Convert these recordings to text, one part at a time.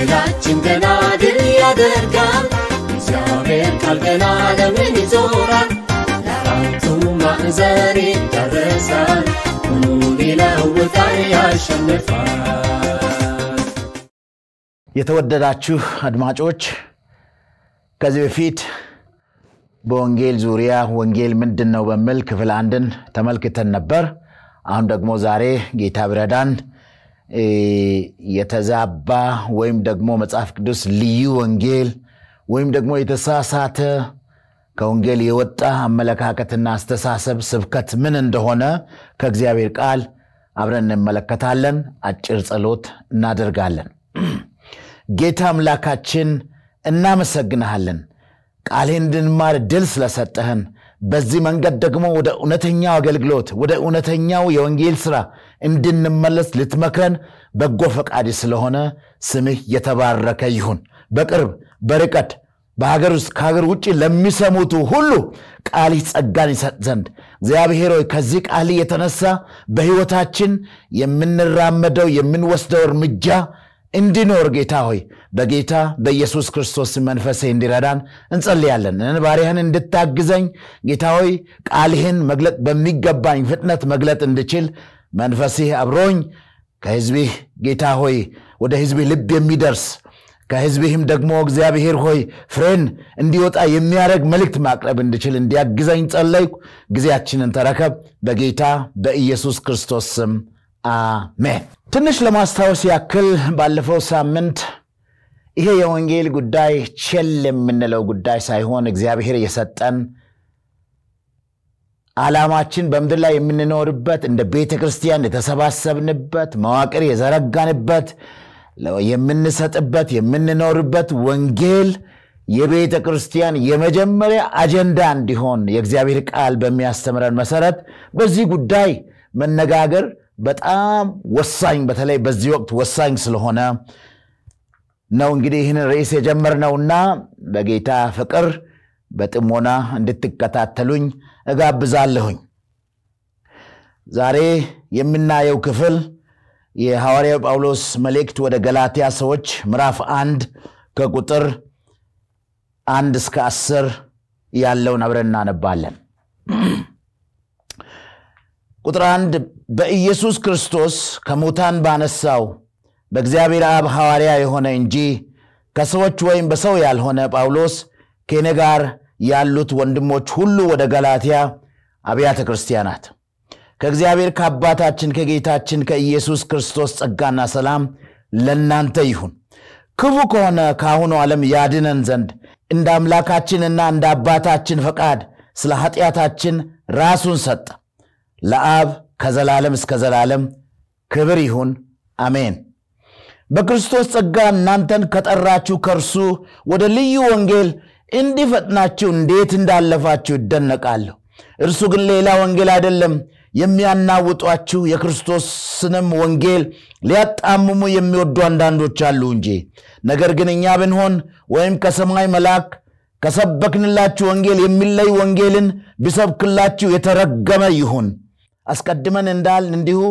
ምስራችን ገና ድል ያደርጋል። እግዚአብሔር ቃል ገና ዓለምን ይዞራል፣ ለአራቱ ማዕዘን ይዳረሳል፣ ሁሉን ይለውጣል፣ ያሸንፋል። የተወደዳችሁ አድማጮች ከዚህ በፊት በወንጌል ዙሪያ ወንጌል ምንድን ነው በሚል ክፍል አንድን ተመልክተን ነበር። አሁን ደግሞ ዛሬ ጌታ ብረዳን የተዛባ ወይም ደግሞ መጽሐፍ ቅዱስ ልዩ ወንጌል ወይም ደግሞ የተሳሳተ ከወንጌል የወጣ አመለካከትና አስተሳሰብ ስብከት ምን እንደሆነ ከእግዚአብሔር ቃል አብረን እንመለከታለን። አጭር ጸሎት እናደርጋለን። ጌታ አምላካችን እናመሰግንሃለን፣ ቃልህን እንድንማር ድል ስለሰጠህን በዚህ መንገድ ደግሞ ወደ እውነተኛው አገልግሎት ወደ እውነተኛው የወንጌል ሥራ እንድንመለስ ልትመክረን በጎ ፈቃድ ስለሆነ ስምህ የተባረከ ይሁን። በቅርብ በርቀት በሀገር ውስጥ ከሀገር ውጭ ለሚሰሙቱ ሁሉ ቃልህ ጸጋን ይሰጥ ዘንድ እግዚአብሔር ሆይ ከዚህ ቃል የተነሳ በሕይወታችን የምንራመደው የምንወስደው እርምጃ እንድኖር ጌታ ሆይ በጌታ በኢየሱስ ክርስቶስ መንፈሴ እንዲረዳን እንጸልያለን። ባሪያህን እንድታግዘኝ ጌታ ሆይ ቃልህን መግለጥ በሚገባኝ ፍጥነት መግለጥ እንድችል መንፈስህ አብሮኝ ከህዝብህ ጌታ ሆይ ወደ ህዝብህ ልብ የሚደርስ ከህዝብህም ደግሞ እግዚአብሔር ሆይ ፍሬን እንዲወጣ የሚያደርግ መልእክት ማቅረብ እንድችል እንዲያግዘኝ ጸለይኩ። ጊዜያችንን ተረከብ በጌታ በኢየሱስ ክርስቶስ ስም አሜን። ትንሽ ለማስታወስ ያክል ባለፈው ሳምንት ይሄ የወንጌል ጉዳይ ቸል የምንለው ጉዳይ ሳይሆን እግዚአብሔር የሰጠን ዓላማችን በምድር ላይ የምንኖርበት እንደ ቤተ ክርስቲያን የተሰባሰብንበት መዋቅር የዘረጋንበት የምንሰጥበት የምንኖርበት ወንጌል የቤተ ክርስቲያን የመጀመሪያ አጀንዳ እንዲሆን የእግዚአብሔር ቃል በሚያስተምረን መሰረት በዚህ ጉዳይ መነጋገር በጣም ወሳኝ በተለይ በዚህ ወቅት ወሳኝ ስለሆነ ነው እንግዲህ ይህን ርዕስ የጀመርነውና በጌታ ፍቅር በጥሞና እንድትከታተሉኝ እጋብዛለሁኝ። ዛሬ የምናየው ክፍል የሐዋርያው ጳውሎስ መልእክት ወደ ገላትያ ሰዎች ምዕራፍ አንድ ከቁጥር አንድ እስከ አስር ያለውን አብረን እናነባለን። ቁጥር አንድ በኢየሱስ ክርስቶስ ከሙታን ባነሳው በእግዚአብሔር አብ ሐዋርያ የሆነ እንጂ ከሰዎች ወይም በሰው ያልሆነ ጳውሎስ ከኔ ጋር ያሉት ወንድሞች ሁሉ ወደ ገላትያ አብያተ ክርስቲያናት ከእግዚአብሔር ከአባታችን ከጌታችን ከኢየሱስ ክርስቶስ ጸጋና ሰላም ለእናንተ ይሁን። ክፉ ከሆነ ከአሁኑ ዓለም ያድነን ዘንድ እንደ አምላካችንና እንደ አባታችን ፈቃድ ስለ ኃጢአታችን ራሱን ሰጠ። ለአብ ከዘላለም እስከ ዘላለም ክብር ይሁን አሜን። በክርስቶስ ጸጋ እናንተን ከጠራችሁ ከእርሱ ወደ ልዩ ወንጌል እንዲፈጥናችሁ እንዴት እንዳለፋችሁ ይደነቃለሁ። እርሱ ግን ሌላ ወንጌል አይደለም። የሚያናውጧችሁ የክርስቶስንም ወንጌል ሊያጣምሙ የሚወዱ አንዳንዶች አሉ እንጂ። ነገር ግን እኛ ብንሆን ወይም ከሰማይ መልአክ ከሰበክንላችሁ ወንጌል የሚለይ ወንጌልን ቢሰብክላችሁ የተረገመ ይሁን። አስቀድመን እንዳልን እንዲሁ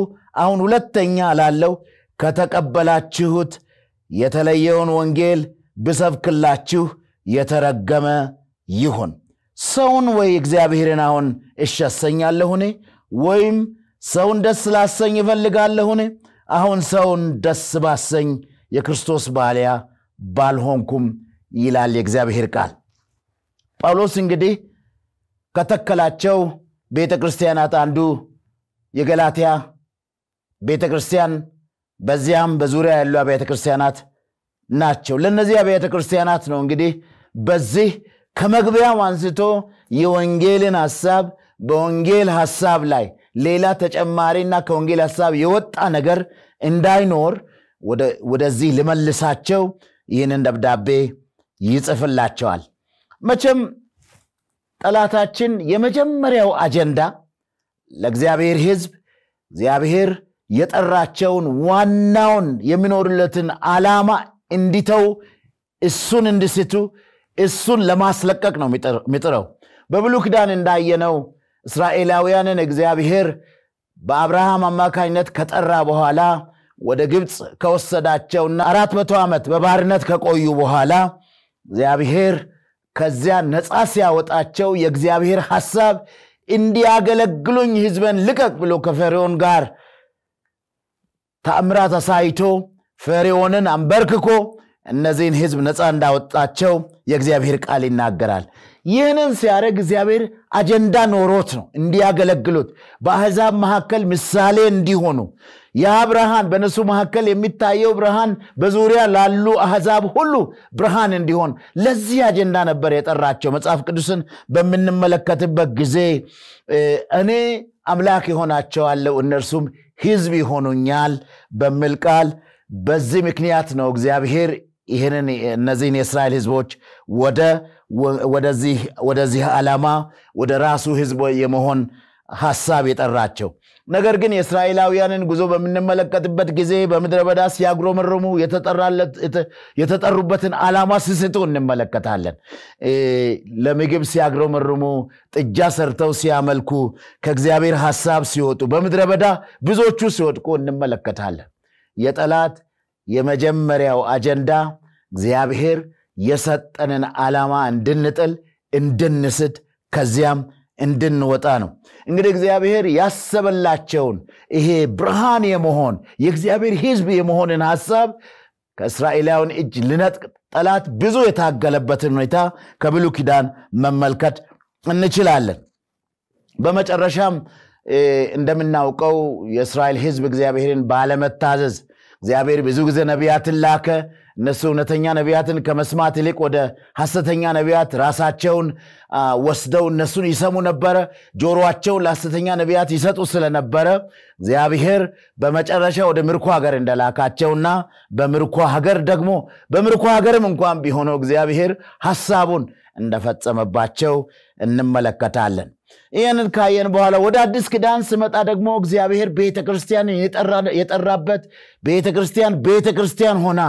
አሁን ሁለተኛ ላለው ከተቀበላችሁት የተለየውን ወንጌል ብሰብክላችሁ የተረገመ ይሁን። ሰውን ወይ እግዚአብሔርን አሁን እሸሰኛለሁኔ? ወይም ሰውን ደስ ላሰኝ እፈልጋለሁኔ? አሁን ሰውን ደስ ባሰኝ የክርስቶስ ባሊያ ባልሆንኩም ይላል የእግዚአብሔር ቃል። ጳውሎስ እንግዲህ ከተከላቸው ቤተ ክርስቲያናት አንዱ የገላትያ ቤተ ክርስቲያን በዚያም በዙሪያ ያሉ አብያተ ክርስቲያናት ናቸው። ለእነዚህ አብያተ ክርስቲያናት ነው እንግዲህ በዚህ ከመግቢያም አንስቶ የወንጌልን ሐሳብ በወንጌል ሐሳብ ላይ ሌላ ተጨማሪና ከወንጌል ሐሳብ የወጣ ነገር እንዳይኖር ወደዚህ ልመልሳቸው ይህንን ደብዳቤ ይጽፍላቸዋል። መቼም ጠላታችን የመጀመሪያው አጀንዳ ለእግዚአብሔር ህዝብ እግዚአብሔር የጠራቸውን ዋናውን የሚኖሩለትን ዓላማ እንዲተው እሱን እንዲስቱ እሱን ለማስለቀቅ ነው የሚጥረው በብሉ ክዳን እንዳየነው እስራኤላውያንን እግዚአብሔር በአብርሃም አማካኝነት ከጠራ በኋላ ወደ ግብፅ ከወሰዳቸውና አራት መቶ ዓመት በባርነት ከቆዩ በኋላ እግዚአብሔር ከዚያ ነፃ ሲያወጣቸው የእግዚአብሔር ሐሳብ እንዲያገለግሉኝ ህዝበን ልቀቅ ብሎ ከፈርዖን ጋር ተአምራት አሳይቶ ፈርዖንን አንበርክኮ እነዚህን ህዝብ ነፃ እንዳወጣቸው የእግዚአብሔር ቃል ይናገራል ይህንን ሲያደረግ እግዚአብሔር አጀንዳ ኖሮት ነው እንዲያገለግሉት በአሕዛብ መካከል ምሳሌ እንዲሆኑ ያ ብርሃን በነሱ መካከል የሚታየው ብርሃን በዙሪያ ላሉ አህዛብ ሁሉ ብርሃን እንዲሆን ለዚህ አጀንዳ ነበር የጠራቸው። መጽሐፍ ቅዱስን በምንመለከትበት ጊዜ እኔ አምላክ የሆናቸዋለሁ እነርሱም ህዝብ ይሆኑኛል በሚል ቃል በዚህ ምክንያት ነው እግዚአብሔር ይህንን እነዚህን የእስራኤል ህዝቦች ወደዚህ ዓላማ ወደ ራሱ ህዝብ የመሆን ሐሳብ የጠራቸው። ነገር ግን የእስራኤላውያንን ጉዞ በምንመለከትበት ጊዜ በምድረ በዳ ሲያጉረመርሙ የተጠሩበትን ዓላማ ሲስቱ እንመለከታለን። ለምግብ ሲያጉረመርሙ፣ ጥጃ ሰርተው ሲያመልኩ፣ ከእግዚአብሔር ሐሳብ ሲወጡ፣ በምድረ በዳ ብዙዎቹ ሲወድቁ እንመለከታለን። የጠላት የመጀመሪያው አጀንዳ እግዚአብሔር የሰጠንን ዓላማ እንድንጥል፣ እንድንስት ከዚያም እንድንወጣ ነው። እንግዲህ እግዚአብሔር ያሰበላቸውን ይሄ ብርሃን የመሆን የእግዚአብሔር ሕዝብ የመሆንን ሀሳብ ከእስራኤላውያን እጅ ልነጥቅ ጠላት ብዙ የታገለበትን ሁኔታ ከብሉ ኪዳን መመልከት እንችላለን። በመጨረሻም እንደምናውቀው የእስራኤል ሕዝብ እግዚአብሔርን ባለመታዘዝ እግዚአብሔር ብዙ ጊዜ ነቢያትን ላከ። እነሱ እውነተኛ ነቢያትን ከመስማት ይልቅ ወደ ሐሰተኛ ነቢያት ራሳቸውን ወስደው እነሱን ይሰሙ ነበረ። ጆሮቸውን ለሐሰተኛ ነቢያት ይሰጡ ስለነበረ እግዚአብሔር በመጨረሻ ወደ ምርኮ ሀገር እንደላካቸውና በምርኮ ሀገር ደግሞ በምርኮ ሀገርም እንኳን ቢሆነው እግዚአብሔር ሐሳቡን እንደፈጸመባቸው እንመለከታለን። ይህንን ካየን በኋላ ወደ አዲስ ኪዳን ስመጣ ደግሞ እግዚአብሔር ቤተ የጠራበት ቤተ ክርስቲያን ቤተ ክርስቲያን ሆና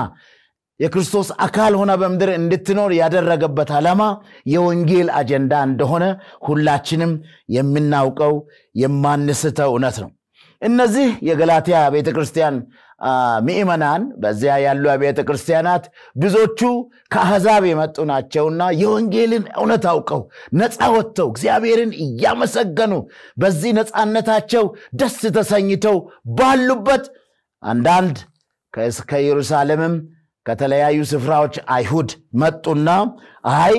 የክርስቶስ አካል ሆነ በምድር እንድትኖር ያደረገበት ዓላማ የወንጌል አጀንዳ እንደሆነ ሁላችንም የምናውቀው የማንስተው እውነት ነው። እነዚህ የገላትያ ቤተ ክርስቲያን ምእመናን በዚያ ያሉ ቤተ ክርስቲያናት ብዙዎቹ ከአሕዛብ የመጡ ናቸውና የወንጌልን እውነት አውቀው ነፃ ወጥተው እግዚአብሔርን እያመሰገኑ በዚህ ነፃነታቸው ደስ ተሰኝተው ባሉበት አንዳንድ ከኢየሩሳሌምም ከተለያዩ ስፍራዎች አይሁድ መጡና አይ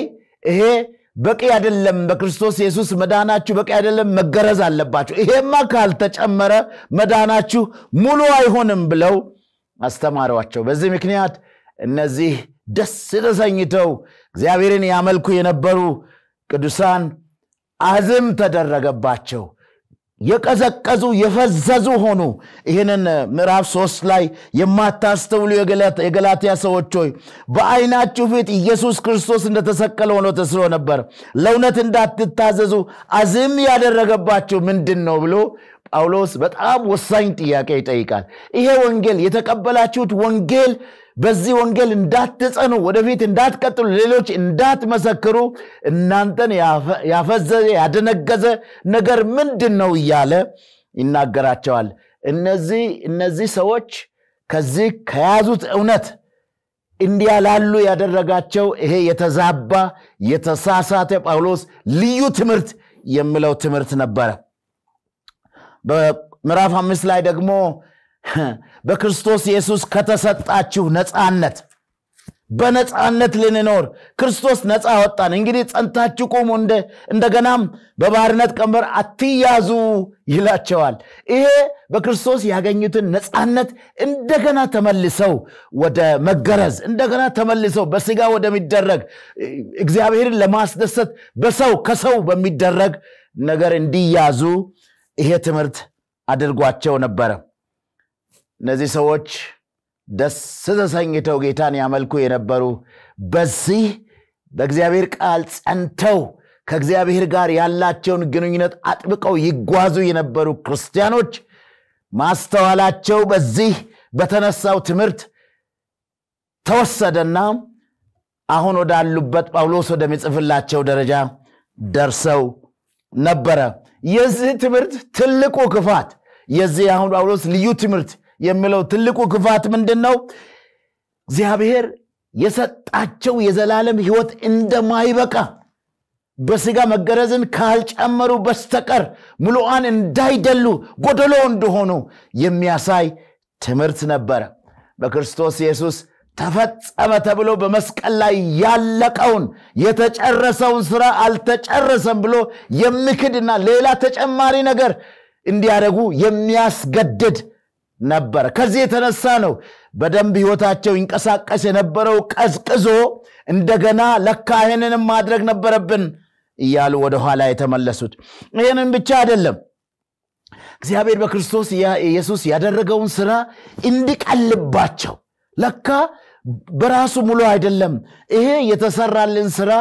ይሄ በቂ አይደለም፣ በክርስቶስ ኢየሱስ መዳናችሁ በቂ አይደለም፣ መገረዝ አለባችሁ፣ ይሄማ ካልተጨመረ መዳናችሁ ሙሉ አይሆንም ብለው አስተማሯቸው። በዚህ ምክንያት እነዚህ ደስ ተሰኝተው እግዚአብሔርን ያመልኩ የነበሩ ቅዱሳን አዝም ተደረገባቸው። የቀዘቀዙ የፈዘዙ ሆኑ። ይህንን ምዕራፍ ሶስት ላይ የማታስተውሉ የገላትያ ሰዎች ሆይ በዓይናችሁ ፊት ኢየሱስ ክርስቶስ እንደተሰቀለ ሆኖ ተስሎ ነበር። ለእውነት እንዳትታዘዙ አዝም ያደረገባችሁ ምንድን ነው ብሎ ጳውሎስ በጣም ወሳኝ ጥያቄ ይጠይቃል። ይሄ ወንጌል የተቀበላችሁት ወንጌል በዚህ ወንጌል እንዳትጸኑ፣ ወደፊት እንዳትቀጥሉ፣ ሌሎች እንዳትመሰክሩ እናንተን ያፈዘዘ ያደነገዘ ነገር ምንድን ነው እያለ ይናገራቸዋል። እነዚህ እነዚህ ሰዎች ከዚህ ከያዙት እውነት እንዲያ ላሉ ያደረጋቸው ይሄ የተዛባ የተሳሳተ ጳውሎስ ልዩ ትምህርት የሚለው ትምህርት ነበረ። በምዕራፍ አምስት ላይ ደግሞ በክርስቶስ ኢየሱስ ከተሰጣችሁ ነፃነት በነፃነት ልንኖር ክርስቶስ ነፃ ወጣን እንግዲህ ጸንታችሁ ቁሙ እንደገናም በባህርነት ቀንበር አትያዙ ይላቸዋል ይሄ በክርስቶስ ያገኙትን ነፃነት እንደገና ተመልሰው ወደ መገረዝ እንደገና ተመልሰው በስጋ ወደሚደረግ እግዚአብሔርን ለማስደሰት በሰው ከሰው በሚደረግ ነገር እንዲያዙ ይሄ ትምህርት አድርጓቸው ነበረ። እነዚህ ሰዎች ደስ ተሰኝተው ጌታን ያመልኩ የነበሩ በዚህ በእግዚአብሔር ቃል ጸንተው ከእግዚአብሔር ጋር ያላቸውን ግንኙነት አጥብቀው ይጓዙ የነበሩ ክርስቲያኖች ማስተዋላቸው በዚህ በተነሳው ትምህርት ተወሰደና አሁን ወዳሉበት ጳውሎስ ወደሚጽፍላቸው ደረጃ ደርሰው ነበረ። የዚህ ትምህርት ትልቁ ክፋት የዚህ አሁን ጳውሎስ ልዩ ትምህርት የሚለው ትልቁ ክፋት ምንድን ነው እግዚአብሔር የሰጣቸው የዘላለም ህይወት እንደማይበቃ በስጋ መገረዝን ካልጨመሩ በስተቀር ሙሉአን እንዳይደሉ ጎደሎ እንደሆኑ የሚያሳይ ትምህርት ነበረ በክርስቶስ ኢየሱስ ተፈጸመ ተብሎ በመስቀል ላይ ያለቀውን የተጨረሰውን ስራ አልተጨረሰም ብሎ የሚክድና ሌላ ተጨማሪ ነገር እንዲያደጉ የሚያስገድድ ነበር ከዚህ የተነሳ ነው በደንብ ህይወታቸው ይንቀሳቀስ የነበረው ቀዝቅዞ እንደገና ለካ ይህንንም ማድረግ ነበረብን እያሉ ወደኋላ የተመለሱት። ይህንን ብቻ አይደለም። እግዚአብሔር በክርስቶስ ኢየሱስ ያደረገውን ስራ እንዲቀልባቸው ለካ በራሱ ሙሉ አይደለም። ይሄ የተሰራልን ስራ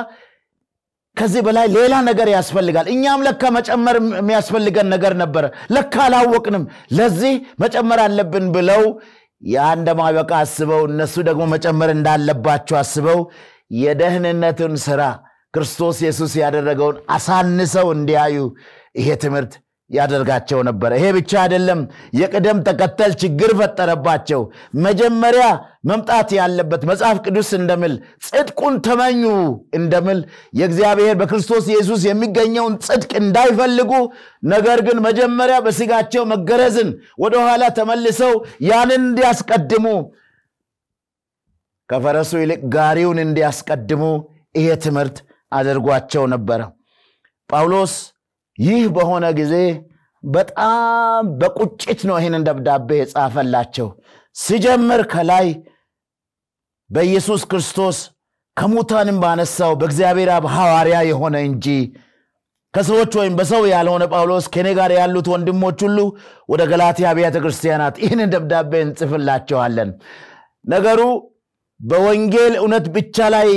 ከዚህ በላይ ሌላ ነገር ያስፈልጋል። እኛም ለካ መጨመር የሚያስፈልገን ነገር ነበረ፣ ለካ አላወቅንም። ለዚህ መጨመር አለብን ብለው ማበቃ አስበው እነሱ ደግሞ መጨመር እንዳለባቸው አስበው የደህንነትን ስራ ክርስቶስ ኢየሱስ ያደረገውን አሳንሰው እንዲያዩ ይሄ ትምህርት ያደርጋቸው ነበር። ይሄ ብቻ አይደለም፣ የቅደም ተከተል ችግር ፈጠረባቸው። መጀመሪያ መምጣት ያለበት መጽሐፍ ቅዱስ እንደሚል ጽድቁን ተመኙ እንደሚል የእግዚአብሔር በክርስቶስ ኢየሱስ የሚገኘውን ጽድቅ እንዳይፈልጉ፣ ነገር ግን መጀመሪያ በስጋቸው መገረዝን ወደኋላ ተመልሰው ያንን እንዲያስቀድሙ ከፈረሱ ይልቅ ጋሪውን እንዲያስቀድሙ ይሄ ትምህርት አድርጓቸው ነበረ ጳውሎስ ይህ በሆነ ጊዜ በጣም በቁጭት ነው ይህንን ደብዳቤ የጻፈላቸው። ሲጀምር ከላይ በኢየሱስ ክርስቶስ ከሙታንም ባነሳው በእግዚአብሔር አብ ሐዋርያ የሆነ እንጂ ከሰዎች ወይም በሰው ያልሆነ ጳውሎስ ከእኔ ጋር ያሉት ወንድሞች ሁሉ ወደ ገላትያ አብያተ ክርስቲያናት ይህንን ደብዳቤ እንጽፍላቸዋለን። ነገሩ በወንጌል እውነት ብቻ ላይ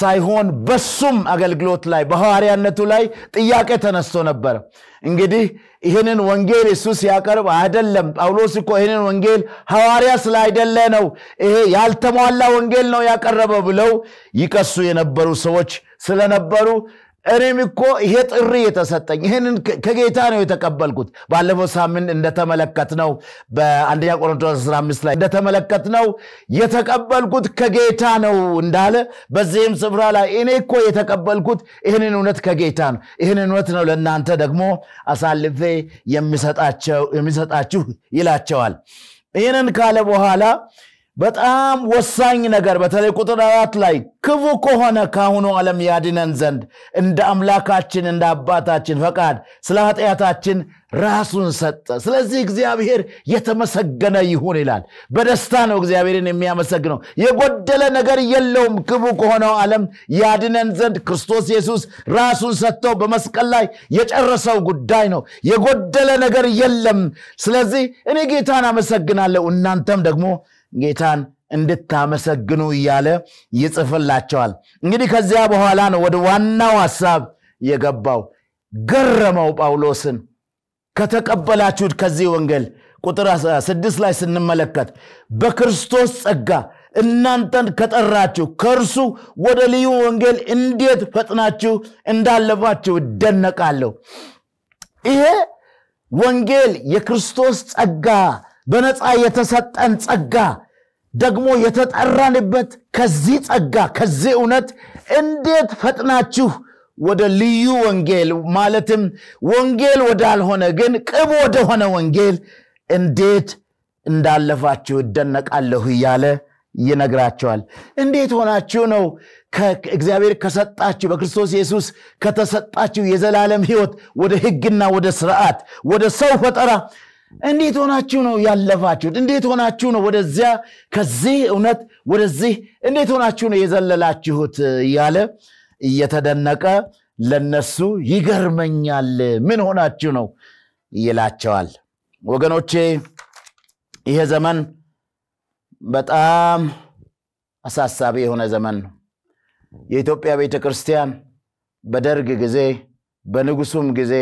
ሳይሆን በሱም አገልግሎት ላይ በሐዋርያነቱ ላይ ጥያቄ ተነስቶ ነበር እንግዲህ ይህንን ወንጌል እሱ ሲያቀርብ አይደለም ጳውሎስ እኮ ይህንን ወንጌል ሐዋርያ ስላይደለ ነው ይሄ ያልተሟላ ወንጌል ነው ያቀረበ ብለው ይቀሱ የነበሩ ሰዎች ስለነበሩ እኔም እኮ ይሄ ጥሪ የተሰጠኝ ይህንን ከጌታ ነው የተቀበልኩት። ባለፈው ሳምንት እንደተመለከትነው በአንደኛ ቆሮንቶስ 15 ላይ እንደተመለከትነው የተቀበልኩት ከጌታ ነው እንዳለ፣ በዚህም ስፍራ ላይ እኔ እኮ የተቀበልኩት ይህንን እውነት ከጌታ ነው። ይህንን እውነት ነው ለእናንተ ደግሞ አሳልፌ የሚሰጣችሁ ይላቸዋል። ይህንን ካለ በኋላ በጣም ወሳኝ ነገር በተለይ ቁጥር አራት ላይ ክፉ ከሆነ ካሁኑ ዓለም ያድነን ዘንድ እንደ አምላካችን እንደ አባታችን ፈቃድ ስለ ኃጢአታችን ራሱን ሰጠ ስለዚህ እግዚአብሔር የተመሰገነ ይሁን ይላል በደስታ ነው እግዚአብሔርን የሚያመሰግነው የጎደለ ነገር የለውም ክፉ ከሆነው ዓለም ያድነን ዘንድ ክርስቶስ ኢየሱስ ራሱን ሰጥተው በመስቀል ላይ የጨረሰው ጉዳይ ነው የጎደለ ነገር የለም ስለዚህ እኔ ጌታን አመሰግናለሁ እናንተም ደግሞ ጌታን እንድታመሰግኑ እያለ ይጽፍላቸዋል። እንግዲህ ከዚያ በኋላ ነው ወደ ዋናው ሀሳብ የገባው። ገረመው ጳውሎስን ከተቀበላችሁት ከዚህ ወንጌል ቁጥር ስድስት ላይ ስንመለከት በክርስቶስ ጸጋ እናንተን ከጠራችሁ ከእርሱ ወደ ልዩ ወንጌል እንዴት ፈጥናችሁ እንዳለፋችሁ እደነቃለሁ። ይሄ ወንጌል የክርስቶስ ጸጋ በነፃ የተሰጠን ጸጋ ደግሞ የተጠራንበት ከዚህ ጸጋ ከዚህ እውነት እንዴት ፈጥናችሁ ወደ ልዩ ወንጌል ማለትም ወንጌል ወዳልሆነ ግን ቅብ ወደሆነ ወንጌል እንዴት እንዳለፋችሁ እደነቃለሁ እያለ ይነግራቸዋል። እንዴት ሆናችሁ ነው እግዚአብሔር ከሰጣችሁ በክርስቶስ ኢየሱስ ከተሰጣችሁ የዘላለም ሕይወት ወደ ሕግና ወደ ስርዓት ወደ ሰው ፈጠራ እንዴት ሆናችሁ ነው ያለፋችሁት? እንዴት ሆናችሁ ነው ወደዚያ ከዚህ እውነት ወደዚህ እንዴት ሆናችሁ ነው የዘለላችሁት? እያለ እየተደነቀ ለነሱ ይገርመኛል፣ ምን ሆናችሁ ነው ይላቸዋል። ወገኖቼ ይሄ ዘመን በጣም አሳሳቢ የሆነ ዘመን ነው። የኢትዮጵያ ቤተ ክርስቲያን በደርግ ጊዜ በንጉሱም ጊዜ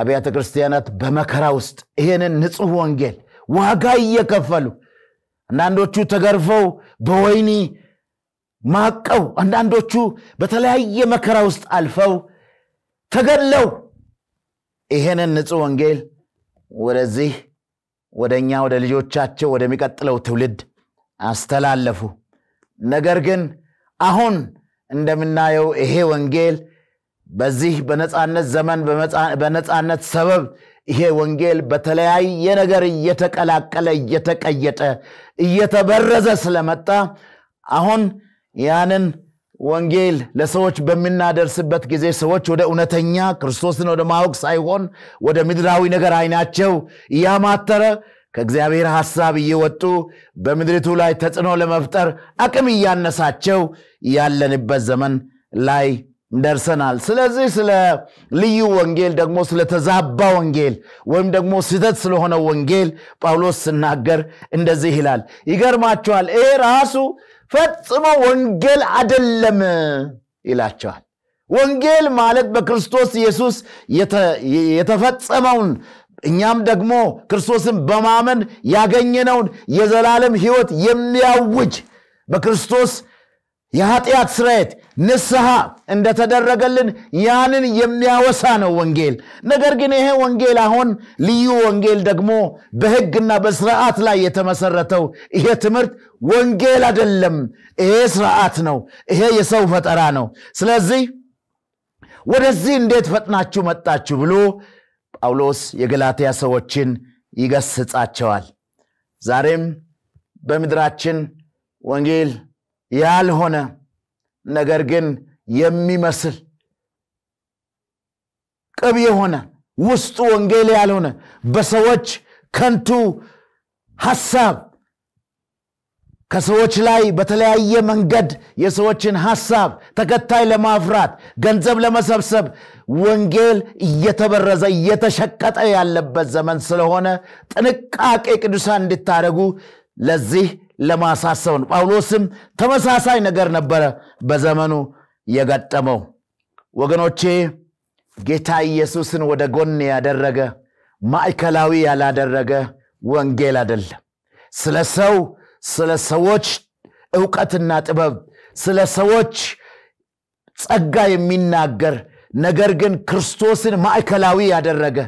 አብያተ ክርስቲያናት በመከራ ውስጥ ይህንን ንጹሕ ወንጌል ዋጋ እየከፈሉ አንዳንዶቹ ተገርፈው በወይኒ ማቀው፣ አንዳንዶቹ በተለያየ መከራ ውስጥ አልፈው ተገድለው ይህንን ንጹሕ ወንጌል ወደዚህ ወደ እኛ ወደ ልጆቻቸው ወደሚቀጥለው ትውልድ አስተላለፉ። ነገር ግን አሁን እንደምናየው ይሄ ወንጌል በዚህ በነፃነት ዘመን በነፃነት ሰበብ ይሄ ወንጌል በተለያየ ነገር እየተቀላቀለ እየተቀየጠ እየተበረዘ ስለመጣ አሁን ያንን ወንጌል ለሰዎች በምናደርስበት ጊዜ ሰዎች ወደ እውነተኛ ክርስቶስን ወደ ማወቅ ሳይሆን ወደ ምድራዊ ነገር አይናቸው እያማተረ ከእግዚአብሔር ሐሳብ እየወጡ በምድሪቱ ላይ ተጽዕኖ ለመፍጠር አቅም እያነሳቸው ያለንበት ዘመን ላይ ደርሰናል ስለዚህ ስለ ልዩ ወንጌል ደግሞ ስለተዛባ ወንጌል ወይም ደግሞ ስህተት ስለሆነ ወንጌል ጳውሎስ ስናገር እንደዚህ ይላል ይገርማቸዋል ይሄ ራሱ ፈጽሞ ወንጌል አደለም ይላቸዋል ወንጌል ማለት በክርስቶስ ኢየሱስ የተፈጸመውን እኛም ደግሞ ክርስቶስን በማመን ያገኘነውን የዘላለም ህይወት የሚያውጅ በክርስቶስ የኃጢአት ስርየት ንስሐ እንደተደረገልን ያንን የሚያወሳ ነው ወንጌል። ነገር ግን ይሄ ወንጌል አሁን ልዩ ወንጌል ደግሞ በሕግና በስርዓት ላይ የተመሰረተው ይሄ ትምህርት ወንጌል አይደለም። ይሄ ስርዓት ነው። ይሄ የሰው ፈጠራ ነው። ስለዚህ ወደዚህ እንዴት ፈጥናችሁ መጣችሁ ብሎ ጳውሎስ የገላትያ ሰዎችን ይገስጻቸዋል። ዛሬም በምድራችን ወንጌል ያልሆነ ነገር ግን የሚመስል ቅብ የሆነ ውስጡ ወንጌል ያልሆነ በሰዎች ከንቱ ሐሳብ ከሰዎች ላይ በተለያየ መንገድ የሰዎችን ሐሳብ ተከታይ ለማፍራት ገንዘብ ለመሰብሰብ ወንጌል እየተበረዘ እየተሸቀጠ ያለበት ዘመን ስለሆነ ጥንቃቄ ቅዱሳን እንድታደረጉ ለዚህ ለማሳሰብ ነው። ጳውሎስም ተመሳሳይ ነገር ነበረ በዘመኑ የገጠመው። ወገኖቼ ጌታ ኢየሱስን ወደ ጎን ያደረገ ማዕከላዊ ያላደረገ ወንጌል አይደለም። ስለ ሰው፣ ስለ ሰዎች እውቀትና ጥበብ፣ ስለ ሰዎች ጸጋ የሚናገር ነገር ግን ክርስቶስን ማዕከላዊ ያደረገ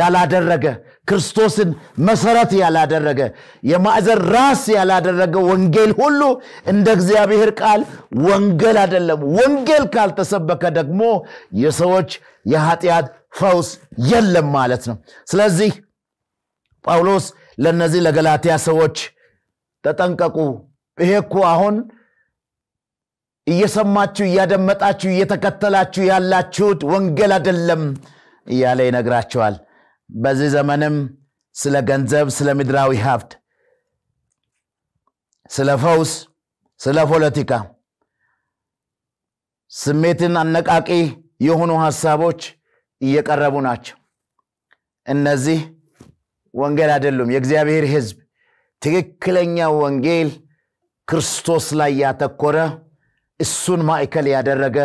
ያላደረገ ክርስቶስን መሰረት ያላደረገ የማዕዘን ራስ ያላደረገ ወንጌል ሁሉ እንደ እግዚአብሔር ቃል ወንጌል አይደለም። ወንጌል ካልተሰበከ ደግሞ የሰዎች የኃጢአት ፈውስ የለም ማለት ነው። ስለዚህ ጳውሎስ ለእነዚህ ለገላትያ ሰዎች ተጠንቀቁ፣ ይሄ እኮ አሁን እየሰማችሁ እያደመጣችሁ እየተከተላችሁ ያላችሁት ወንጌል አይደለም እያለ ይነግራቸዋል። በዚህ ዘመንም ስለ ገንዘብ፣ ስለ ምድራዊ ሀብት፣ ስለ ፈውስ፣ ስለ ፖለቲካ ስሜትን አነቃቂ የሆኑ ሀሳቦች እየቀረቡ ናቸው። እነዚህ ወንጌል አይደሉም። የእግዚአብሔር ሕዝብ ትክክለኛ ወንጌል ክርስቶስ ላይ ያተኮረ እሱን ማዕከል ያደረገ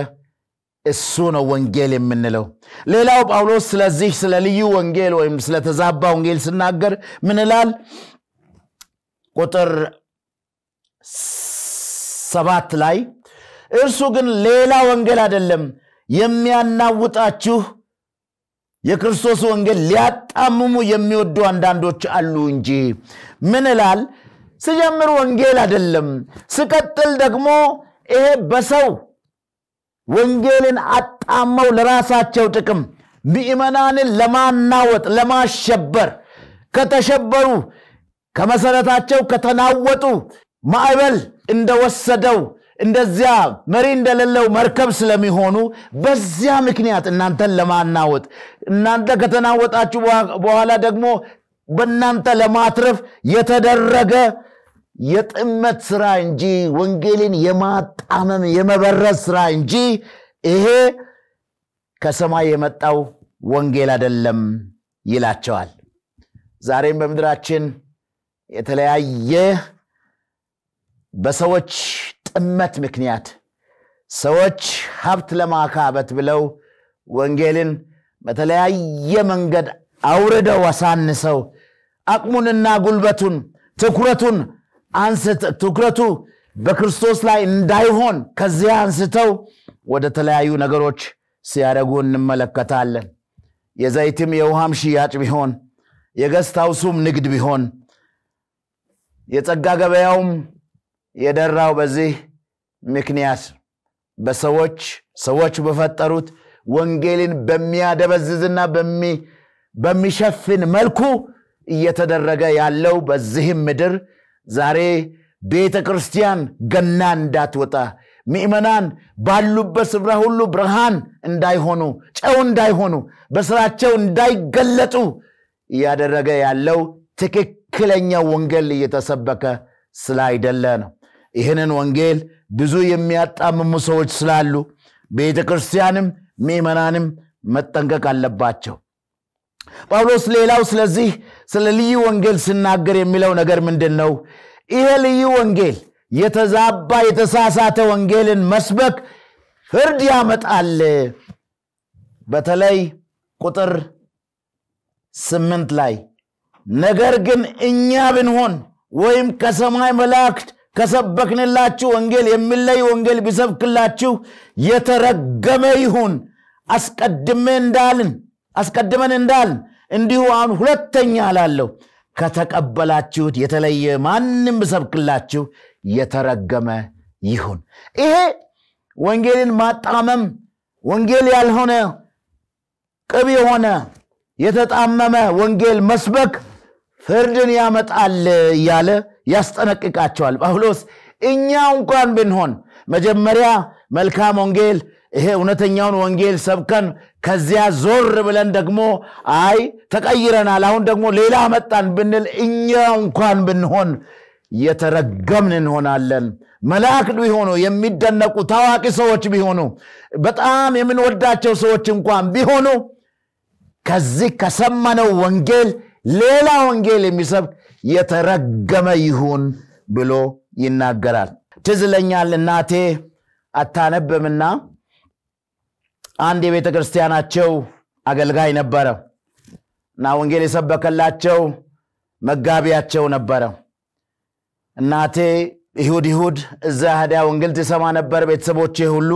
እሱ ነው ወንጌል የምንለው ሌላው ጳውሎስ ስለዚህ ስለ ልዩ ወንጌል ወይም ስለተዛባ ወንጌል ስናገር ምን ቁጥር ሰባት ላይ እርሱ ግን ሌላ ወንጌል አይደለም የሚያናውጣችሁ የክርስቶስ ወንጌል ሊያጣምሙ የሚወዱ አንዳንዶች አሉ እንጂ ምን ላል ስጀምር ወንጌል አይደለም ስቀጥል ደግሞ ይሄ በሰው ወንጌልን አጣመው ለራሳቸው ጥቅም ምእመናንን ለማናወጥ ለማሸበር ከተሸበሩ ከመሰረታቸው ከተናወጡ ማዕበል እንደወሰደው እንደዚያ መሪ እንደሌለው መርከብ ስለሚሆኑ በዚያ ምክንያት እናንተን ለማናወጥ እናንተ ከተናወጣችሁ በኋላ ደግሞ በእናንተ ለማትረፍ የተደረገ የጥመት ስራ እንጂ ወንጌልን የማጣመም የመበረዝ ስራ እንጂ ይሄ ከሰማይ የመጣው ወንጌል አይደለም ይላቸዋል። ዛሬም በምድራችን የተለያየ በሰዎች ጥመት ምክንያት ሰዎች ሀብት ለማካበት ብለው ወንጌልን በተለያየ መንገድ አውርደው አሳንሰው አቅሙንና ጉልበቱን ትኩረቱን አንስተ ትኩረቱ በክርስቶስ ላይ እንዳይሆን ከዚያ አንስተው ወደ ተለያዩ ነገሮች ሲያደጉ እንመለከታለን የዘይትም የውሃም ሽያጭ ቢሆን የገስታውሱም ንግድ ቢሆን የጸጋ ገበያውም የደራው በዚህ ምክንያት በሰዎች ሰዎች በፈጠሩት ወንጌልን በሚያደበዝዝና በሚሸፍን መልኩ እየተደረገ ያለው በዚህም ምድር ዛሬ ቤተ ክርስቲያን ገና እንዳትወጣ ምእመናን ባሉበት ስፍራ ሁሉ ብርሃን እንዳይሆኑ ጨው እንዳይሆኑ በስራቸው እንዳይገለጡ እያደረገ ያለው ትክክለኛ ወንጌል እየተሰበከ ስላይደለ ነው ይህንን ወንጌል ብዙ የሚያጣምሙ ሰዎች ስላሉ ቤተ ክርስቲያንም ምእመናንም መጠንቀቅ አለባቸው ጳውሎስ ሌላው ስለዚህ ስለ ልዩ ወንጌል ስናገር የሚለው ነገር ምንድን ነው? ይሄ ልዩ ወንጌል የተዛባ የተሳሳተ ወንጌልን መስበክ ፍርድ ያመጣል። በተለይ ቁጥር ስምንት ላይ ነገር ግን እኛ ብንሆን ወይም ከሰማይ መላእክት ከሰበክንላችሁ ወንጌል የሚለይ ወንጌል ቢሰብክላችሁ የተረገመ ይሁን። አስቀድሜ እንዳልን አስቀድመን እንዳል እንዲሁ አሁን ሁለተኛ አላለሁ ከተቀበላችሁት የተለየ ማንም ብሰብክላችሁ የተረገመ ይሁን። ይሄ ወንጌልን ማጣመም ወንጌል ያልሆነ ቅብ የሆነ የተጣመመ ወንጌል መስበክ ፍርድን ያመጣል እያለ ያስጠነቅቃቸዋል ጳውሎስ። እኛ እንኳን ብንሆን መጀመሪያ መልካም ወንጌል ይሄ እውነተኛውን ወንጌል ሰብከን ከዚያ ዞር ብለን ደግሞ አይ ተቀይረናል፣ አሁን ደግሞ ሌላ መጣን ብንል እኛ እንኳን ብንሆን የተረገምን እንሆናለን። መልአክ ቢሆኑ የሚደነቁ ታዋቂ ሰዎች ቢሆኑ በጣም የምንወዳቸው ሰዎች እንኳን ቢሆኑ ከዚህ ከሰማነው ወንጌል ሌላ ወንጌል የሚሰብክ የተረገመ ይሁን ብሎ ይናገራል። ትዝለኛል እናቴ አታነብምና አንድ የቤተ ክርስቲያናቸው አገልጋይ ነበረ እና ወንጌል የሰበከላቸው መጋቢያቸው ነበረ። እናቴ ይሁድ ይሁድ እዛ ህዲያ ወንጌል ትሰማ ነበር። ቤተሰቦቼ ሁሉ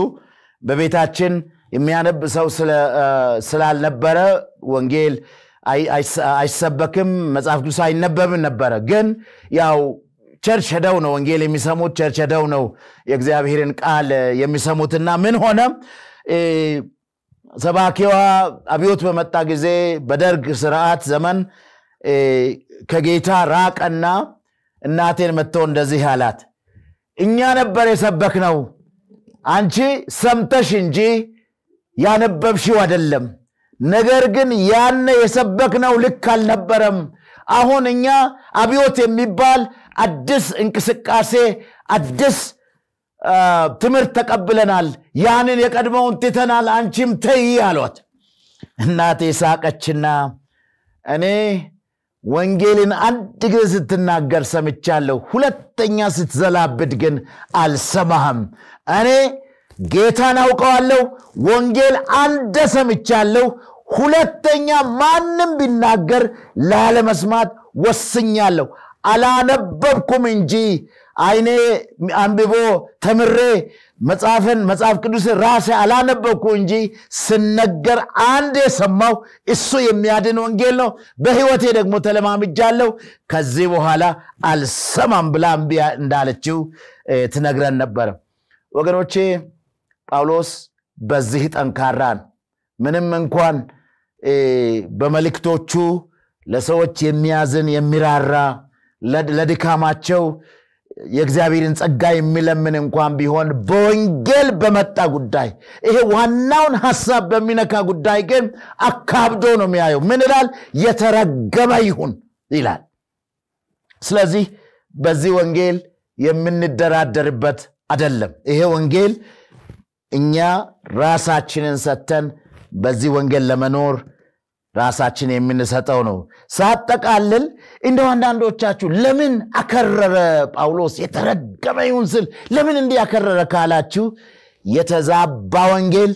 በቤታችን የሚያነብ ሰው ስላልነበረ ወንጌል አይሰበክም፣ መጽሐፍ ቅዱስ አይነበብም ነበረ። ግን ያው ቸርች ሄደው ነው ወንጌል የሚሰሙት፣ ቸርች ሄደው ነው የእግዚአብሔርን ቃል የሚሰሙትና ምን ሆነ ሰባኪዋ አብዮት በመጣ ጊዜ በደርግ ስርዓት ዘመን ከጌታ ራቀና እናቴን መጥተው እንደዚህ አላት፣ እኛ ነበር የሰበክ ነው፣ አንቺ ሰምተሽ እንጂ ያነበብሽው አይደለም። ነገር ግን ያነ የሰበክ ነው ልክ አልነበረም። አሁን እኛ አብዮት የሚባል አዲስ እንቅስቃሴ አዲስ ትምህርት ተቀብለናል ያንን የቀድሞውን ትተናል አንቺም ተይ አሏት እናቴ ሳቀችና እኔ ወንጌልን አንድ ጊዜ ስትናገር ሰምቻለሁ ሁለተኛ ስትዘላብድ ግን አልሰማህም እኔ ጌታን አውቀዋለሁ ወንጌል አንደ ሰምቻለሁ ሁለተኛ ማንም ቢናገር ላለመስማት ወስኛለሁ አላነበብኩም እንጂ አይኔ አንብቦ ተምሬ መጽሐፍን መጽሐፍ ቅዱስን ራሴ አላነበብኩ እንጂ ስነገር አንድ የሰማው እሱ የሚያድን ወንጌል ነው። በህይወቴ ደግሞ ተለማምጃለሁ። ከዚህ በኋላ አልሰማም ብላ እምቢ እንዳለችው ትነግረን ነበር። ወገኖቼ ጳውሎስ በዚህ ጠንካራ ምንም እንኳን በመልእክቶቹ ለሰዎች የሚያዝን የሚራራ ለድካማቸው የእግዚአብሔርን ጸጋ የሚለምን እንኳን ቢሆን በወንጌል በመጣ ጉዳይ ይሄ ዋናውን ሀሳብ በሚነካ ጉዳይ ግን አካብዶ ነው የሚያየው ምን ይላል የተረገመ ይሁን ይላል ስለዚህ በዚህ ወንጌል የምንደራደርበት አደለም ይሄ ወንጌል እኛ ራሳችንን ሰተን በዚህ ወንጌል ለመኖር ራሳችን የምንሰጠው ነው። ሳጠቃልል እንደው አንዳንዶቻችሁ ለምን አከረረ ጳውሎስ የተረገመ ይሁን ስል ለምን እንዲህ ያከረረ ካላችሁ የተዛባ ወንጌል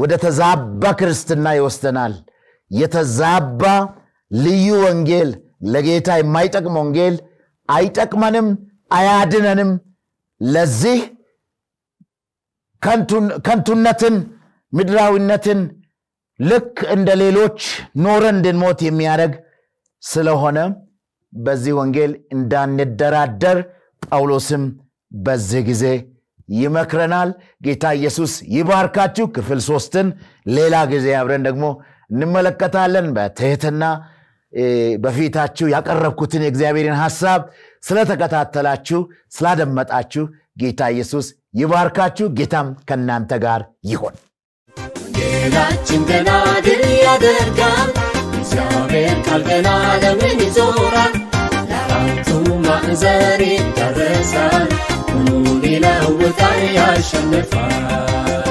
ወደ ተዛባ ክርስትና ይወስደናል። የተዛባ ልዩ ወንጌል፣ ለጌታ የማይጠቅም ወንጌል አይጠቅመንም፣ አያድነንም። ለዚህ ከንቱነትን፣ ምድራዊነትን ልክ እንደ ሌሎች ኖረን እንድንሞት የሚያደርግ ስለሆነ በዚህ ወንጌል እንዳንደራደር ጳውሎስም በዚህ ጊዜ ይመክረናል ጌታ ኢየሱስ ይባርካችሁ ክፍል ሶስትን ሌላ ጊዜ አብረን ደግሞ እንመለከታለን በትህትና በፊታችሁ ያቀረብኩትን የእግዚአብሔርን ሐሳብ ስለተከታተላችሁ ስላደመጣችሁ ጌታ ኢየሱስ ይባርካችሁ ጌታም ከእናንተ ጋር ይሆን ጌታችን ገና ድል ያደርጋል። እግዚአብሔር ካልገና ገና ዓለምን ይዞራል። ለአራቱ ማዕዘን ይዳረሳል። ሁሉን ይለውጣል፣ ያሸንፋል።